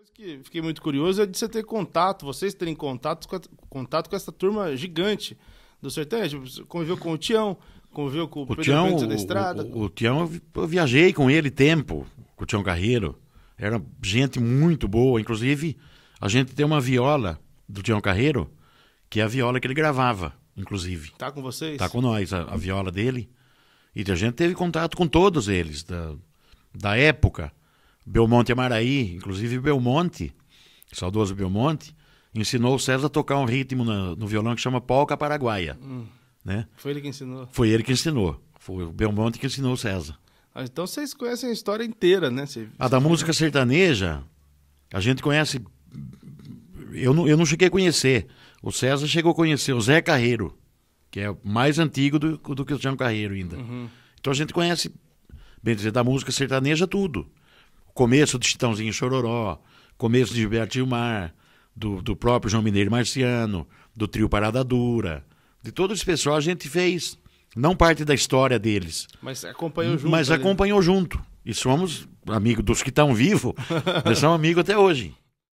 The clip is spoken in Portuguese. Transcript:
coisa que fiquei muito curioso é de você ter contato, vocês terem contato com, contato com essa turma gigante do sertanejo. Você conviveu com o Tião, conviveu com o, o Pedro Tião, da Estrada. O, o, o Tião, eu viajei com ele tempo, com o Tião Carreiro. Era gente muito boa. Inclusive, a gente tem uma viola do Tião Carreiro, que é a viola que ele gravava, inclusive. Tá com vocês? Tá com nós, a, a viola dele. E a gente teve contato com todos eles da, da época. Belmonte Amaraí, inclusive Belmonte, saudoso Belmonte, ensinou o César a tocar um ritmo no, no violão que chama polca paraguaia. Hum. Né? Foi ele que ensinou? Foi ele que ensinou. Foi o Belmonte que ensinou o César. Ah, então vocês conhecem a história inteira, né? Cê, a da música sertaneja, a gente conhece. Eu não, eu não cheguei a conhecer. O César chegou a conhecer o Zé Carreiro, que é mais antigo do, do que o Tião Carreiro ainda. Uhum. Então a gente conhece, bem dizer, da música sertaneja tudo começo de Chitãozinho Chororó, começo de Gilberto Gilmar, do, do próprio João Mineiro Marciano, do trio Parada Dura, de todo esse pessoal a gente fez. Não parte da história deles. Mas acompanhou junto. Mas acompanhou junto. E somos amigos dos que estão vivos, mas são amigos até hoje.